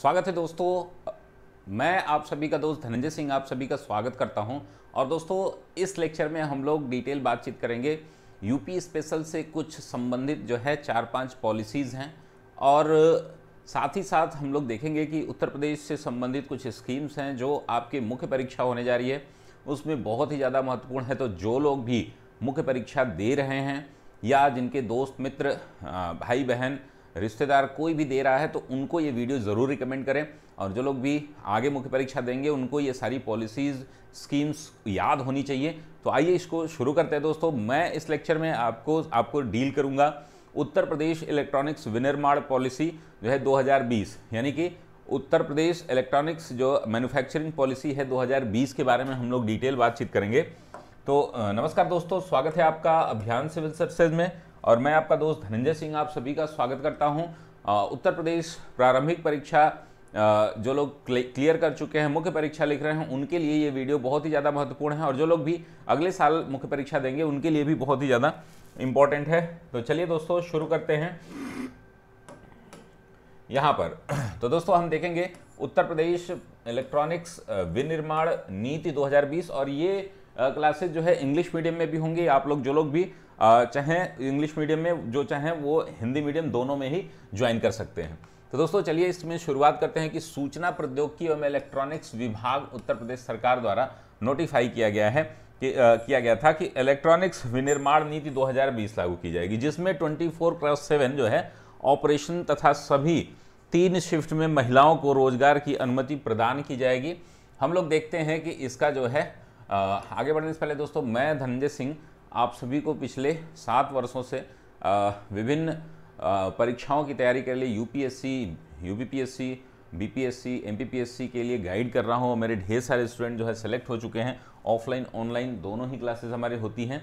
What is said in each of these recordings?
स्वागत है दोस्तों मैं आप सभी का दोस्त धनंजय सिंह आप सभी का स्वागत करता हूं और दोस्तों इस लेक्चर में हम लोग डिटेल बातचीत करेंगे यूपी स्पेशल से कुछ संबंधित जो है चार पांच पॉलिसीज़ हैं और साथ ही साथ हम लोग देखेंगे कि उत्तर प्रदेश से संबंधित कुछ स्कीम्स हैं जो आपके मुख्य परीक्षा होने जा रही है उसमें बहुत ही ज़्यादा महत्वपूर्ण है तो जो लोग भी मुख्य परीक्षा दे रहे हैं या जिनके दोस्त मित्र हाँ, भाई बहन रिश्तेदार कोई भी दे रहा है तो उनको ये वीडियो ज़रूर रिकमेंड करें और जो लोग भी आगे मुख्य परीक्षा देंगे उनको ये सारी पॉलिसीज़ स्कीम्स याद होनी चाहिए तो आइए इसको शुरू करते हैं दोस्तों मैं इस लेक्चर में आपको आपको डील करूँगा उत्तर प्रदेश इलेक्ट्रॉनिक्स विनिर्माण पॉलिसी जो है 2020 यानी कि उत्तर प्रदेश इलेक्ट्रॉनिक्स जो मैन्युफैक्चरिंग पॉलिसी है 2020 के बारे में हम लोग डिटेल बातचीत करेंगे तो नमस्कार दोस्तों स्वागत है आपका अभियान सिविल सर्विसेज में और मैं आपका दोस्त धनंजय सिंह आप सभी का स्वागत करता हूं उत्तर प्रदेश प्रारंभिक परीक्षा जो लोग क्लियर कर चुके हैं मुख्य परीक्षा लिख रहे हैं उनके लिए ये वीडियो बहुत ही ज़्यादा महत्वपूर्ण है और जो लोग भी अगले साल मुख्य परीक्षा देंगे उनके लिए भी बहुत ही ज़्यादा इम्पॉर्टेंट है तो चलिए दोस्तों शुरू करते हैं यहाँ पर तो दोस्तों हम देखेंगे उत्तर प्रदेश इलेक्ट्रॉनिक्स विनिर्माण नीति 2020 और ये क्लासेज जो है इंग्लिश मीडियम में भी होंगी आप लोग जो लोग भी चाहे इंग्लिश मीडियम में जो चाहें वो हिंदी मीडियम दोनों में ही ज्वाइन कर सकते हैं तो दोस्तों चलिए इसमें शुरुआत करते हैं कि सूचना प्रौद्योगिकी एवं इलेक्ट्रॉनिक्स विभाग उत्तर प्रदेश सरकार द्वारा नोटिफाई किया गया है कि आ, किया गया था कि इलेक्ट्रॉनिक्स विनिर्माण नीति 2020 लागू की जाएगी जिसमें 24 फोर क्रॉस सेवन जो है ऑपरेशन तथा सभी तीन शिफ्ट में महिलाओं को रोजगार की अनुमति प्रदान की जाएगी हम लोग देखते हैं कि इसका जो है आगे बढ़ने से पहले दोस्तों मैं धनंजय सिंह आप सभी को पिछले सात वर्षों से विभिन्न परीक्षाओं की तैयारी के लिए यूपीएससी यूपीपीएससी बीपीएससी एमपीपीएससी के लिए गाइड कर रहा हूँ मेरे ढेर सारे स्टूडेंट जो है सेलेक्ट हो चुके हैं ऑफलाइन ऑनलाइन दोनों ही क्लासेस हमारे होती हैं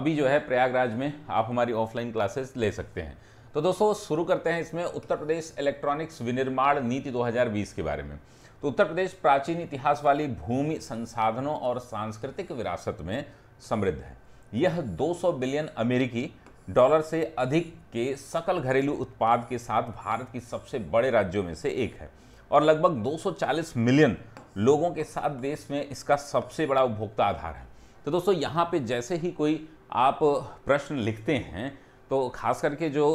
अभी जो है प्रयागराज में आप हमारी ऑफलाइन क्लासेस ले सकते हैं तो दोस्तों शुरू करते हैं इसमें उत्तर प्रदेश इलेक्ट्रॉनिक्स विनिर्माण नीति 2020 के बारे में तो उत्तर प्रदेश प्राचीन इतिहास वाली भूमि संसाधनों और सांस्कृतिक विरासत में समृद्ध है यह 200 बिलियन अमेरिकी डॉलर से अधिक के सकल घरेलू उत्पाद के साथ भारत की सबसे बड़े राज्यों में से एक है और लगभग 240 मिलियन लोगों के साथ देश में इसका सबसे बड़ा उपभोक्ता आधार है तो दोस्तों यहाँ पे जैसे ही कोई आप प्रश्न लिखते हैं तो खास करके जो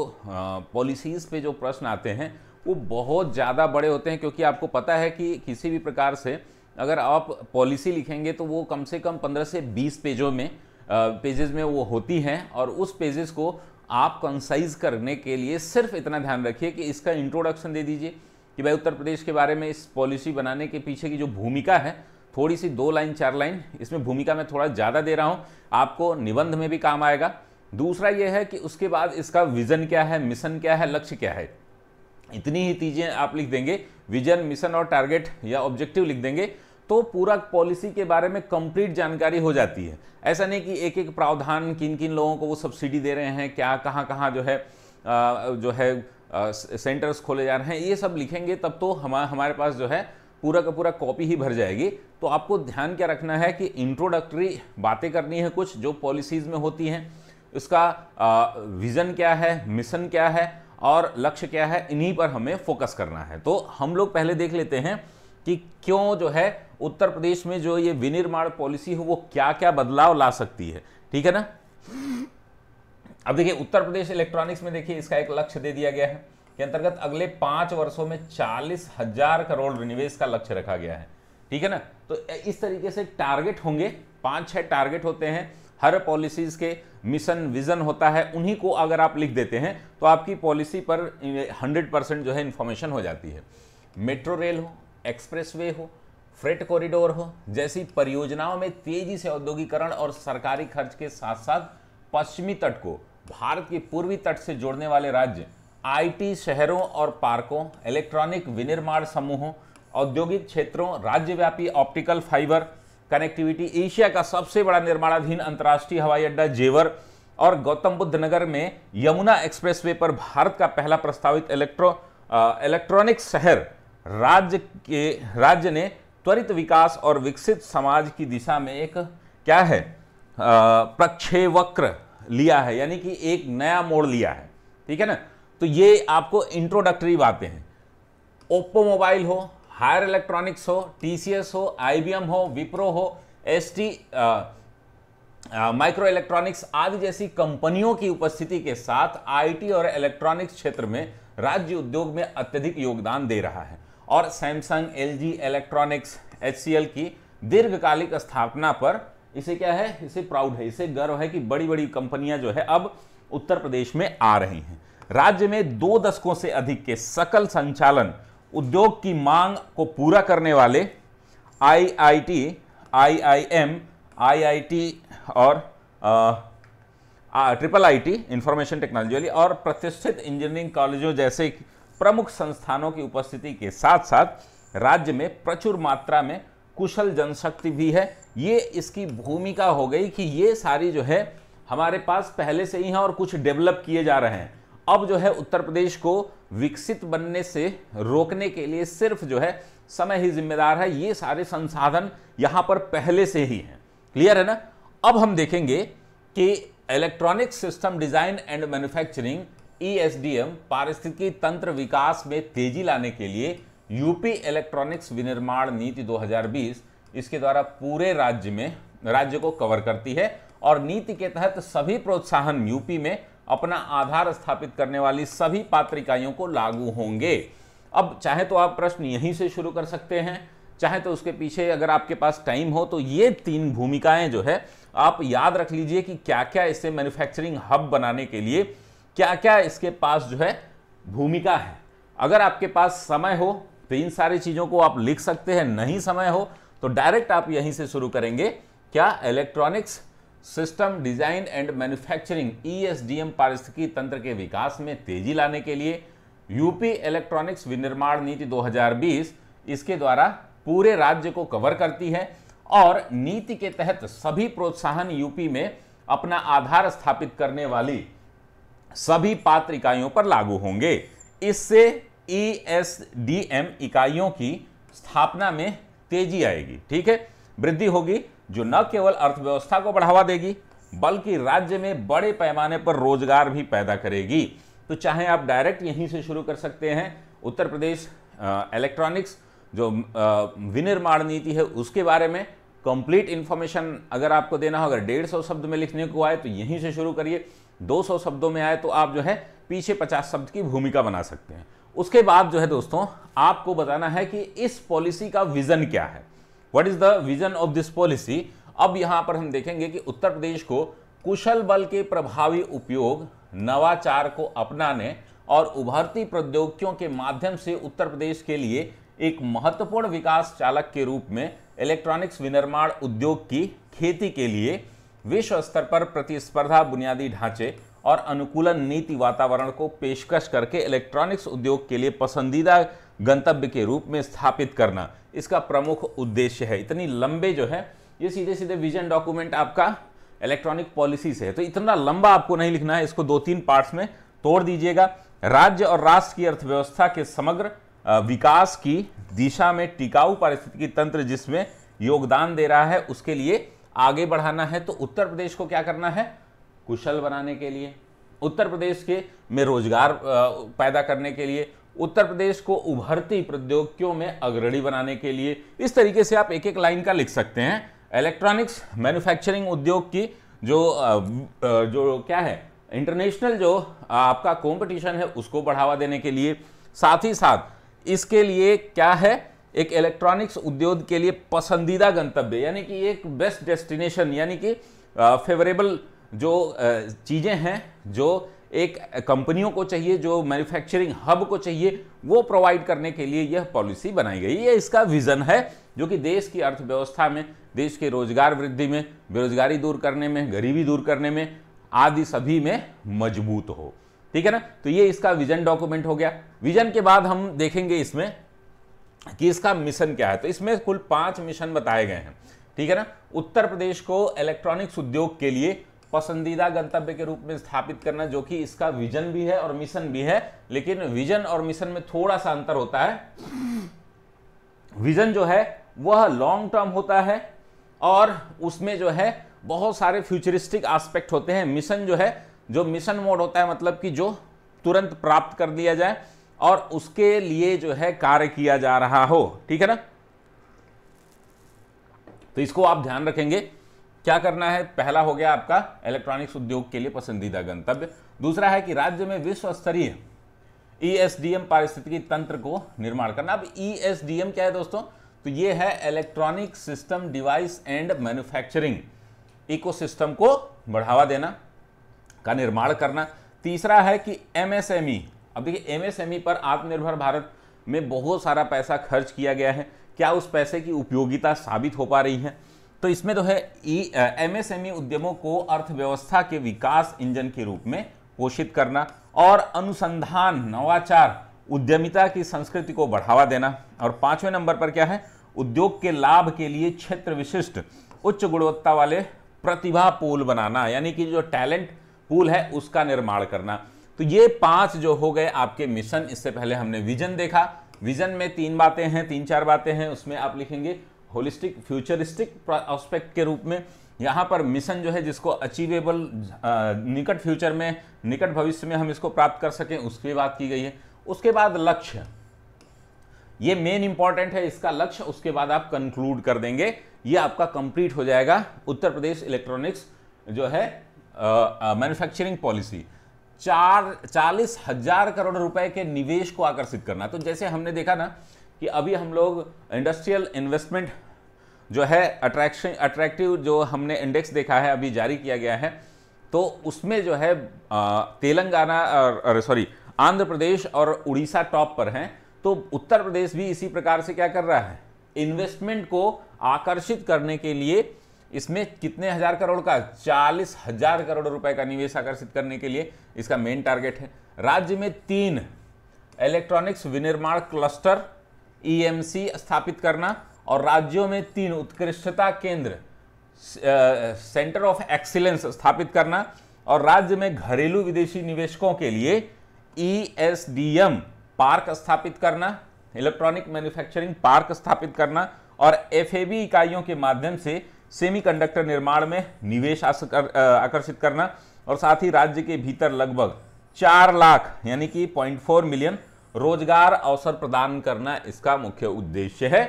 पॉलिसीज़ पे जो प्रश्न आते हैं वो बहुत ज़्यादा बड़े होते हैं क्योंकि आपको पता है कि किसी भी प्रकार से अगर आप पॉलिसी लिखेंगे तो वो कम से कम पंद्रह से बीस पेजों में पेजेस में वो होती हैं और उस पेजेस को आप कंसाइज करने के लिए सिर्फ इतना ध्यान रखिए कि इसका इंट्रोडक्शन दे दीजिए कि भाई उत्तर प्रदेश के बारे में इस पॉलिसी बनाने के पीछे की जो भूमिका है थोड़ी सी दो लाइन चार लाइन इसमें भूमिका मैं थोड़ा ज़्यादा दे रहा हूँ आपको निबंध में भी काम आएगा दूसरा यह है कि उसके बाद इसका विज़न क्या है मिशन क्या है लक्ष्य क्या है इतनी ही चीज़ें आप लिख देंगे विजन मिशन और टारगेट या ऑब्जेक्टिव लिख देंगे तो पूरा पॉलिसी के बारे में कंप्लीट जानकारी हो जाती है ऐसा नहीं कि एक एक प्रावधान किन किन लोगों को वो सब्सिडी दे रहे हैं क्या कहाँ कहाँ जो है आ, जो है आ, सेंटर्स खोले जा रहे हैं ये सब लिखेंगे तब तो हम हमारे पास जो है पूरा का पूरा कॉपी ही भर जाएगी तो आपको ध्यान क्या रखना है कि इंट्रोडक्टरी बातें करनी है कुछ जो पॉलिसीज़ में होती हैं उसका विज़न क्या है मिशन क्या है और लक्ष्य क्या है इन्हीं पर हमें फोकस करना है तो हम लोग पहले देख लेते हैं कि क्यों जो है उत्तर प्रदेश में जो ये विनिर्माण पॉलिसी हो वो क्या क्या बदलाव ला सकती है ठीक है ना अब देखिए उत्तर प्रदेश इलेक्ट्रॉनिक्स में देखिए इसका एक लक्ष्य दे दिया गया है कि अंतर्गत अगले पांच वर्षों में चालीस हजार करोड़ निवेश का लक्ष्य रखा गया है ठीक है ना तो इस तरीके से टारगेट होंगे पांच छह टारगेट होते हैं हर पॉलिसीज के मिशन विजन होता है उन्हीं को अगर आप लिख देते हैं तो आपकी पॉलिसी पर हंड्रेड परसेंट जो है इंफॉर्मेशन हो जाती है मेट्रो रेल हो एक्सप्रेस वे हो फ्रेट कॉरिडोर हो जैसी परियोजनाओं में तेजी से औद्योगिकरण और सरकारी खर्च के साथ साथ पश्चिमी तट को भारत के पूर्वी तट से जोड़ने वाले राज्य आईटी शहरों और पार्कों इलेक्ट्रॉनिक विनिर्माण समूहों औद्योगिक क्षेत्रों राज्यव्यापी ऑप्टिकल फाइबर कनेक्टिविटी एशिया का सबसे बड़ा निर्माणाधीन अंतर्राष्ट्रीय हवाई अड्डा जेवर और गौतम बुद्ध नगर में यमुना एक्सप्रेसवे पर भारत का पहला प्रस्तावित इलेक्ट्रो इलेक्ट्रॉनिक शहर राज्य के राज्य ने त्वरित विकास और विकसित समाज की दिशा में एक क्या है प्रक्षेवक्र लिया है यानी कि एक नया मोड़ लिया है ठीक है ना तो ये आपको इंट्रोडक्टरी बातें हैं ओप्पो मोबाइल हो हायर इलेक्ट्रॉनिक्स हो टीसीएस हो आईबीएम हो विप्रो हो एसटी माइक्रो इलेक्ट्रॉनिक्स आदि जैसी कंपनियों की उपस्थिति के साथ आईटी और इलेक्ट्रॉनिक्स क्षेत्र में राज्य उद्योग में अत्यधिक योगदान दे रहा है और सैमसंग एलजी इलेक्ट्रॉनिक्स एचसीएल की दीर्घकालिक स्थापना पर इसे क्या है इसे प्राउड है इसे गर्व है कि बड़ी बड़ी कंपनियां जो है अब उत्तर प्रदेश में आ रही हैं राज्य में दो दशकों से अधिक के सकल संचालन उद्योग की मांग को पूरा करने वाले आईआईटी, आईआईएम, आईआईटी और आ, आ, ट्रिपल आईटी इंफॉर्मेशन टेक्नोलॉजी वाली और प्रतिष्ठित इंजीनियरिंग कॉलेजों जैसे प्रमुख संस्थानों की उपस्थिति के साथ साथ राज्य में प्रचुर मात्रा में कुशल जनशक्ति भी है ये इसकी भूमिका हो गई कि ये सारी जो है हमारे पास पहले से ही हैं और कुछ डेवलप किए जा रहे हैं अब जो है उत्तर प्रदेश को विकसित बनने से रोकने के लिए सिर्फ जो है समय ही जिम्मेदार है ये सारे संसाधन यहाँ पर पहले से ही हैं क्लियर है ना अब हम देखेंगे कि electronic system design and manufacturing ESDM e पारिस्थितिकी तंत्र विकास में तेजी लाने के लिए यूपी इलेक्ट्रॉनिक्स विनिर्माण नीति 2020 इसके द्वारा पूरे राज्य में राज्य को कवर करती है और नीति के तहत सभी प्रोत्साहन यूपी में अपना आधार स्थापित करने वाली सभी पात्र इकाइयों को लागू होंगे अब चाहे तो आप प्रश्न यहीं से शुरू कर सकते हैं चाहे तो उसके पीछे अगर आपके पास टाइम हो तो ये तीन भूमिकाएं जो है आप याद रख लीजिए कि क्या क्या इससे मैन्युफैक्चरिंग हब बनाने के लिए क्या क्या इसके पास जो है भूमिका है अगर आपके पास समय हो तो इन सारी चीज़ों को आप लिख सकते हैं नहीं समय हो तो डायरेक्ट आप यहीं से शुरू करेंगे क्या electronics system design and manufacturing ESDM पारिस्थिकी तंत्र के विकास में तेजी लाने के लिए यूपी इलेक्ट्रॉनिक्स विनिर्माण नीति 2020 इसके द्वारा पूरे राज्य को कवर करती है और नीति के तहत सभी प्रोत्साहन यूपी में अपना आधार स्थापित करने वाली सभी पात्र इकाइयों पर लागू होंगे इससे ई एस डी एम इकाइयों की स्थापना में तेजी आएगी ठीक है वृद्धि होगी जो न केवल अर्थव्यवस्था को बढ़ावा देगी बल्कि राज्य में बड़े पैमाने पर रोजगार भी पैदा करेगी तो चाहे आप डायरेक्ट यहीं से शुरू कर सकते हैं उत्तर प्रदेश इलेक्ट्रॉनिक्स जो विनिर्माण नीति है उसके बारे में कंप्लीट इन्फॉर्मेशन अगर आपको देना हो अगर डेढ़ सौ शब्द में लिखने को आए तो यहीं से शुरू करिए 200 शब्दों में आए तो आप जो है पीछे 50 शब्द की भूमिका बना सकते हैं उसके बाद जो है दोस्तों आपको बताना है कि इस पॉलिसी का विजन क्या है what is the vision of this policy अब यहाँ पर हम देखेंगे कि उत्तर प्रदेश को कुशल बल के प्रभावी उपयोग नवाचार को अपनाने और उभरती प्रौद्योगिकियों के माध्यम से उत्तर प्रदेश के लिए एक महत्वपूर्ण विकास चालक के रूप में इलेक्ट्रॉनिक्स विनिर्माण उद्योग की खेती के लिए विश्व स्तर पर प्रतिस्पर्धा बुनियादी ढांचे और अनुकूलन नीति वातावरण को पेशकश करके इलेक्ट्रॉनिक्स उद्योग के लिए पसंदीदा गंतव्य के रूप में स्थापित करना इसका प्रमुख उद्देश्य है इतनी लंबे जो है ये सीधे सीधे विजन डॉक्यूमेंट आपका इलेक्ट्रॉनिक पॉलिसी से है तो इतना लंबा आपको नहीं लिखना है इसको दो तीन पार्ट्स में तोड़ दीजिएगा राज्य और राष्ट्र की अर्थव्यवस्था के समग्र विकास की दिशा में टिकाऊ पारिस्थितिकी तंत्र जिसमें योगदान दे रहा है उसके लिए आगे बढ़ाना है तो उत्तर प्रदेश को क्या करना है कुशल बनाने के लिए उत्तर प्रदेश के में रोजगार पैदा करने के लिए उत्तर प्रदेश को उभरती प्रौद्योगिकियों में अग्रणी बनाने के लिए इस तरीके से आप एक एक लाइन का लिख सकते हैं इलेक्ट्रॉनिक्स मैन्युफैक्चरिंग उद्योग की जो जो क्या है इंटरनेशनल जो आपका कंपटीशन है उसको बढ़ावा देने के लिए साथ ही साथ इसके लिए क्या है एक इलेक्ट्रॉनिक्स उद्योग के लिए पसंदीदा गंतव्य यानी कि एक बेस्ट डेस्टिनेशन यानी कि फेवरेबल जो चीज़ें हैं जो एक कंपनियों को चाहिए जो मैन्युफैक्चरिंग हब को चाहिए वो प्रोवाइड करने के लिए यह पॉलिसी बनाई गई है इसका विज़न है जो कि देश की अर्थव्यवस्था में देश के रोजगार वृद्धि में बेरोजगारी दूर करने में गरीबी दूर करने में आदि सभी में मजबूत हो ठीक है ना तो ये इसका विजन डॉक्यूमेंट हो गया विजन के बाद हम देखेंगे इसमें कि इसका मिशन क्या है तो इसमें कुल पांच मिशन बताए गए हैं ठीक है ना उत्तर प्रदेश को इलेक्ट्रॉनिक्स उद्योग के लिए पसंदीदा गंतव्य के रूप में स्थापित करना जो कि इसका विजन भी है और मिशन भी है लेकिन विजन और मिशन में थोड़ा सा अंतर होता है विजन जो है वह लॉन्ग टर्म होता है और उसमें जो है बहुत सारे फ्यूचरिस्टिक एस्पेक्ट होते हैं मिशन जो है जो मिशन मोड होता है मतलब कि जो तुरंत प्राप्त कर लिया जाए और उसके लिए जो है कार्य किया जा रहा हो ठीक है ना तो इसको आप ध्यान रखेंगे क्या करना है पहला हो गया आपका इलेक्ट्रॉनिक्स उद्योग के लिए पसंदीदा गंतव्य दूसरा है कि राज्य में विश्व स्तरीय ईएसडीएम e पारिस्थितिकी तंत्र को निर्माण करना अब ईएसडीएम e क्या है दोस्तों तो ये है electronic system device and manufacturing ecosystem को बढ़ावा देना का निर्माण करना तीसरा है कि एमएसएमई e। अब देखिए एमएसएमई e पर आत्मनिर्भर भारत में बहुत सारा पैसा खर्च किया गया है क्या उस पैसे की उपयोगिता साबित हो पा रही है तो इसमें तो है ई एमएसएमई e उद्यमों को अर्थव्यवस्था के विकास इंजन के रूप में पोषित करना और अनुसंधान नवाचार उद्यमिता की संस्कृति को बढ़ावा देना और पांचवें नंबर पर क्या है उद्योग के लाभ के लिए क्षेत्र विशिष्ट उच्च गुणवत्ता वाले प्रतिभा पोल बनाना यानी कि जो टैलेंट पुल है उसका निर्माण करना तो ये पांच जो हो गए आपके मिशन इससे पहले हमने विजन देखा विजन में तीन बातें हैं तीन चार बातें हैं उसमें आप लिखेंगे होलिस्टिक फ्यूचरिस्टिक ऑस्पेक्ट के रूप में यहाँ पर मिशन जो है जिसको अचीवेबल निकट फ्यूचर में निकट भविष्य में हम इसको प्राप्त कर सकें उसकी बात की गई है उसके बाद लक्ष्य ये मेन इंपॉर्टेंट है इसका लक्ष्य उसके बाद आप कंक्लूड कर देंगे ये आपका कंप्लीट हो जाएगा उत्तर प्रदेश इलेक्ट्रॉनिक्स जो है मैन्युफैक्चरिंग पॉलिसी चार चालीस हजार करोड़ रुपए के निवेश को आकर्षित करना तो जैसे हमने देखा ना कि अभी हम लोग इंडस्ट्रियल इन्वेस्टमेंट जो है अट्रैक्शन अट्रैक्टिव जो हमने इंडेक्स देखा है अभी जारी किया गया है तो उसमें जो है तेलंगाना सॉरी आंध्र प्रदेश और उड़ीसा टॉप पर हैं तो उत्तर प्रदेश भी इसी प्रकार से क्या कर रहा है इन्वेस्टमेंट को आकर्षित करने के लिए इसमें कितने हजार करोड़ का चालीस हजार करोड़ रुपए का निवेश आकर्षित करने के लिए इसका मेन टारगेट है राज्य में तीन इलेक्ट्रॉनिक्स विनिर्माण क्लस्टर ईएमसी e स्थापित करना और राज्यों में तीन उत्कृष्टता केंद्र सेंटर ऑफ एक्सीलेंस स्थापित करना और राज्य में घरेलू विदेशी निवेशकों के लिए ईएसडीएम e पार्क स्थापित करना इलेक्ट्रॉनिक मैन्युफैक्चरिंग पार्क स्थापित करना और एफएबी इकाइयों के माध्यम से सेमीकंडक्टर निर्माण में निवेश आकर्षित करना और साथ ही राज्य के भीतर लगभग चार लाख यानी कि पॉइंट फोर मिलियन रोजगार अवसर प्रदान करना इसका मुख्य उद्देश्य है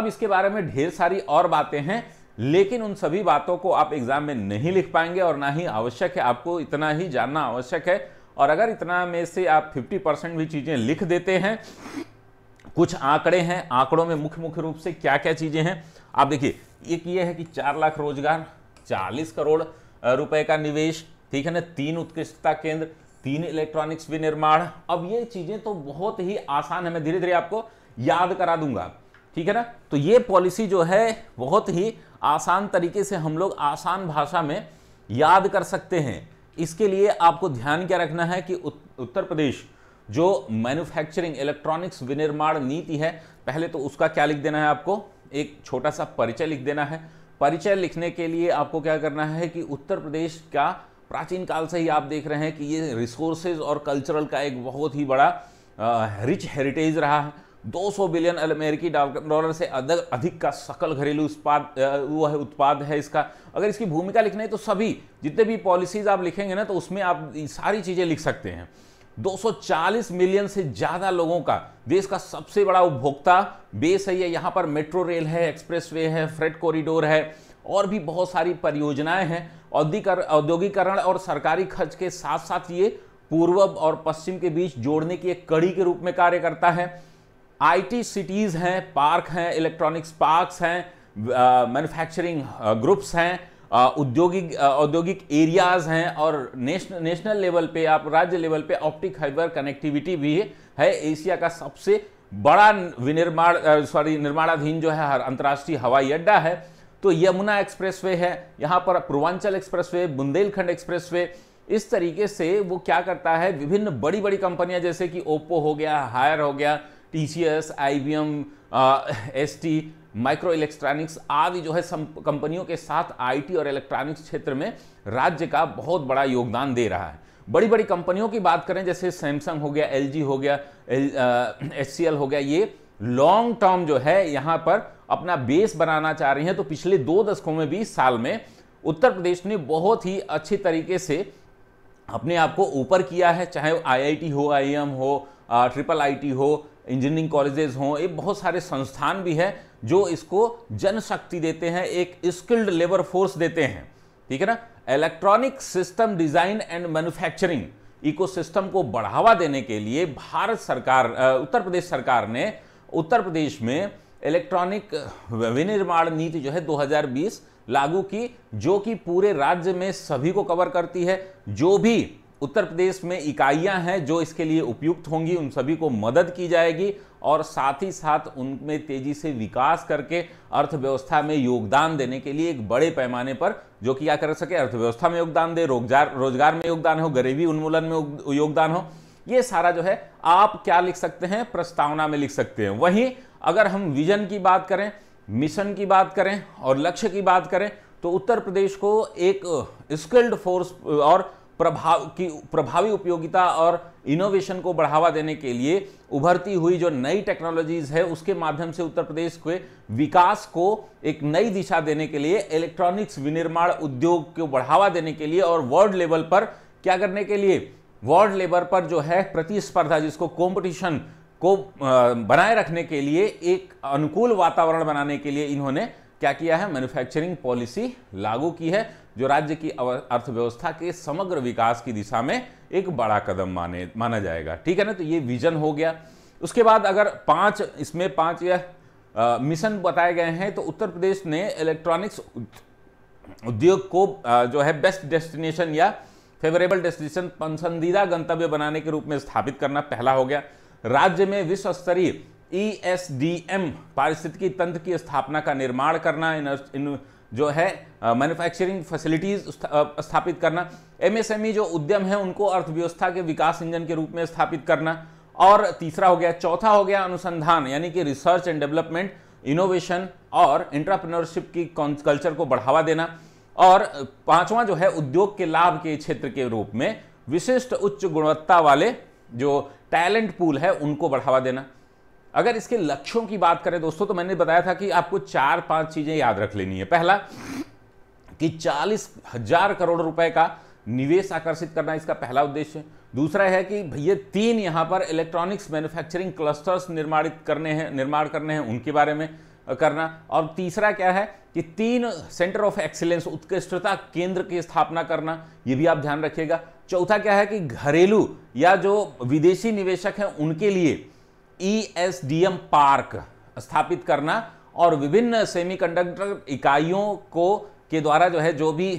अब इसके बारे में ढेर सारी और बातें हैं लेकिन उन सभी बातों को आप एग्जाम में नहीं लिख पाएंगे और ना ही आवश्यक है आपको इतना ही जानना आवश्यक है और अगर इतना में से आप 50 परसेंट भी चीज़ें लिख देते हैं कुछ आंकड़े हैं आंकड़ों में मुख्य मुख्य रूप से क्या क्या चीज़ें हैं आप देखिए एक ये है कि चार लाख रोजगार चालीस करोड़ रुपए का निवेश ठीक है ना तीन उत्कृष्टता केंद्र तीन इलेक्ट्रॉनिक्स विनिर्माण अब ये चीज़ें तो बहुत ही आसान है मैं धीरे धीरे आपको याद करा दूंगा ठीक है ना तो ये पॉलिसी जो है बहुत ही आसान तरीके से हम लोग आसान भाषा में याद कर सकते हैं इसके लिए आपको ध्यान क्या रखना है कि उत्तर प्रदेश जो मैन्युफैक्चरिंग इलेक्ट्रॉनिक्स विनिर्माण नीति है पहले तो उसका क्या लिख देना है आपको एक छोटा सा परिचय लिख देना है परिचय लिखने के लिए आपको क्या करना है कि उत्तर प्रदेश का प्राचीन काल से ही आप देख रहे हैं कि ये रिसोर्सेज और कल्चरल का एक बहुत ही बड़ा रिच हेरिटेज रहा है 200 बिलियन अमेरिकी डॉलर से अधिक अधिक का सकल घरेलू उत्पाद वो है उत्पाद है इसका अगर इसकी भूमिका लिखना है तो सभी जितने भी पॉलिसीज आप लिखेंगे ना तो उसमें आप सारी चीज़ें लिख सकते हैं 240 मिलियन से ज़्यादा लोगों का देश का सबसे बड़ा उपभोक्ता बेस है यहां यहाँ पर मेट्रो रेल है एक्सप्रेसवे है फ्रेट कॉरिडोर है और भी बहुत सारी परियोजनाएं हैं औद्योगिकरण और सरकारी खर्च के साथ साथ ये पूर्व और पश्चिम के बीच जोड़ने की एक कड़ी के रूप में कार्य करता है आईटी सिटीज़ हैं पार्क हैं इलेक्ट्रॉनिक्स पार्क्स हैं मैन्युफैक्चरिंग ग्रुप्स हैं औद्योगिक औद्योगिक एरियाज हैं और नेशनल नेशनल लेवल पे आप राज्य लेवल पे ऑप्टिक फाइबर कनेक्टिविटी भी है एशिया का सबसे बड़ा विनिर्माण सॉरी निर्माणाधीन जो है अंतर्राष्ट्रीय हवाई अड्डा है तो यमुना एक्सप्रेसवे है यहाँ पर पूर्वांचल एक्सप्रेसवे बुंदेलखंड एक्सप्रेसवे इस तरीके से वो क्या करता है विभिन्न बड़ी बड़ी कंपनियां जैसे कि ओप्पो हो गया हायर हो गया T C S I V M S T micro electronics आदि जो है कंपनियों के साथ आईटी और इलेक्ट्रॉनिक्स क्षेत्र में राज्य का बहुत बड़ा योगदान दे रहा है बड़ी बड़ी कंपनियों की बात करें जैसे सैमसंग हो गया एलजी हो गया एच हो गया ये लॉन्ग टर्म जो है यहाँ पर अपना बेस बनाना चाह रही हैं तो पिछले दो दशकों में बीस साल में उत्तर प्रदेश ने बहुत ही अच्छे तरीके से अपने आप को ऊपर किया है चाहे आईआईटी हो आईएम हो ट्रिपल आईटी हो इंजीनियरिंग कॉलेजेस हों ये बहुत सारे संस्थान भी हैं जो इसको जनशक्ति देते हैं एक स्किल्ड लेबर फोर्स देते हैं ठीक है ना electronic system design and manufacturing ecosystem को बढ़ावा देने के लिए भारत सरकार उत्तर प्रदेश सरकार ने उत्तर प्रदेश में इलेक्ट्रॉनिक विनिर्माण नीति जो है 2020 लागू की जो कि पूरे राज्य में सभी को कवर करती है जो भी उत्तर प्रदेश में इकाइयां हैं जो इसके लिए उपयुक्त होंगी उन सभी को मदद की जाएगी और साथ ही साथ उनमें तेजी से विकास करके अर्थव्यवस्था में योगदान देने के लिए एक बड़े पैमाने पर जो कि क्या कर सके अर्थव्यवस्था में योगदान दे रोजगार रोजगार में योगदान हो गरीबी उन्मूलन में योगदान हो ये सारा जो है आप क्या लिख सकते हैं प्रस्तावना में लिख सकते हैं वहीं अगर हम विजन की बात करें मिशन की बात करें और लक्ष्य की बात करें तो उत्तर प्रदेश को एक स्किल्ड फोर्स और प्रभाव की प्रभावी उपयोगिता और इनोवेशन को बढ़ावा देने के लिए उभरती हुई जो नई टेक्नोलॉजीज है उसके माध्यम से उत्तर प्रदेश के विकास को एक नई दिशा देने के लिए इलेक्ट्रॉनिक्स विनिर्माण उद्योग को बढ़ावा देने के लिए और वर्ल्ड लेवल पर क्या करने के लिए वर्ल्ड लेवल पर जो है प्रतिस्पर्धा जिसको कॉम्पिटिशन को बनाए रखने के लिए एक अनुकूल वातावरण बनाने के लिए इन्होंने क्या किया है मैन्युफैक्चरिंग पॉलिसी लागू की है जो राज्य की अर्थव्यवस्था के समग्र विकास की दिशा में एक बड़ा कदम माने माना जाएगा ठीक है ना तो ये विजन हो गया उसके बाद अगर पांच इसमें पांच यह मिशन बताए गए हैं तो उत्तर प्रदेश ने इलेक्ट्रॉनिक्स उद्योग को आ, जो है बेस्ट डेस्टिनेशन या फेवरेबल डेस्टिनेशन पसंदीदा गंतव्य बनाने के रूप में स्थापित करना पहला हो गया राज्य में विश्व स्तरीय E e S D M पारिस्थितिकी तंत्र की स्थापना का निर्माण करना इन, इन जो है मैन्युफैक्चरिंग फैसिलिटीज़ स्थापित करना एमएसएमई e जो उद्यम है उनको अर्थव्यवस्था के विकास इंजन के रूप में स्थापित करना और तीसरा हो गया चौथा हो गया अनुसंधान यानी कि रिसर्च एंड डेवलपमेंट इनोवेशन और इंटरप्रनरशिप की कल्चर को बढ़ावा देना और पांचवा जो है उद्योग के लाभ के क्षेत्र के रूप में विशिष्ट उच्च गुणवत्ता वाले जो टैलेंट पूल है उनको बढ़ावा देना अगर इसके लक्ष्यों की बात करें दोस्तों तो मैंने बताया था कि आपको चार पांच चीजें याद रख लेनी है पहला कि चालीस हजार करोड़ रुपए का निवेश आकर्षित करना इसका पहला उद्देश्य है दूसरा है कि भैया तीन यहां पर इलेक्ट्रॉनिक्स मैन्युफैक्चरिंग क्लस्टर्स निर्माणित करने हैं निर्माण करने हैं उनके बारे में करना और तीसरा क्या है कि तीन सेंटर ऑफ एक्सीलेंस उत्कृष्टता केंद्र की स्थापना करना यह भी आप ध्यान रखिएगा चौथा क्या है कि घरेलू या जो विदेशी निवेशक हैं उनके लिए ईएसडीएम e पार्क स्थापित करना और विभिन्न सेमीकंडक्टर इकाइयों को के द्वारा जो है जो भी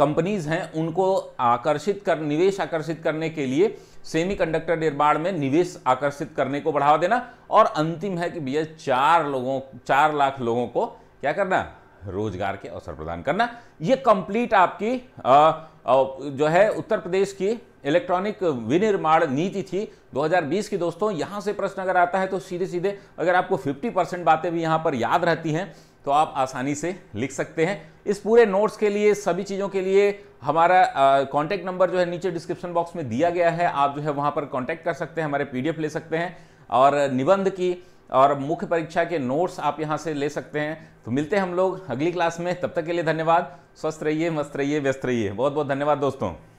कंपनीज हैं उनको आकर्षित कर निवेश आकर्षित करने के लिए सेमीकंडक्टर निर्माण में निवेश आकर्षित करने को बढ़ावा देना और अंतिम है कि भैया चार लोगों चार लाख लोगों को क्या करना रोजगार के अवसर प्रदान करना ये कंप्लीट आपकी आ, आ, जो है उत्तर प्रदेश की इलेक्ट्रॉनिक विनिर्माण नीति थी 2020 की दोस्तों यहाँ से प्रश्न अगर आता है तो सीधे सीधे अगर आपको 50 परसेंट बातें भी यहाँ पर याद रहती हैं तो आप आसानी से लिख सकते हैं इस पूरे नोट्स के लिए सभी चीज़ों के लिए हमारा कॉन्टैक्ट नंबर जो है नीचे डिस्क्रिप्शन बॉक्स में दिया गया है आप जो है वहाँ पर कॉन्टैक्ट कर सकते हैं हमारे पी ले सकते हैं और निबंध की और मुख्य परीक्षा के नोट्स आप यहाँ से ले सकते हैं तो मिलते हैं हम लोग अगली क्लास में तब तक के लिए धन्यवाद स्वस्थ रहिए मस्त रहिए व्यस्त रहिए बहुत बहुत धन्यवाद दोस्तों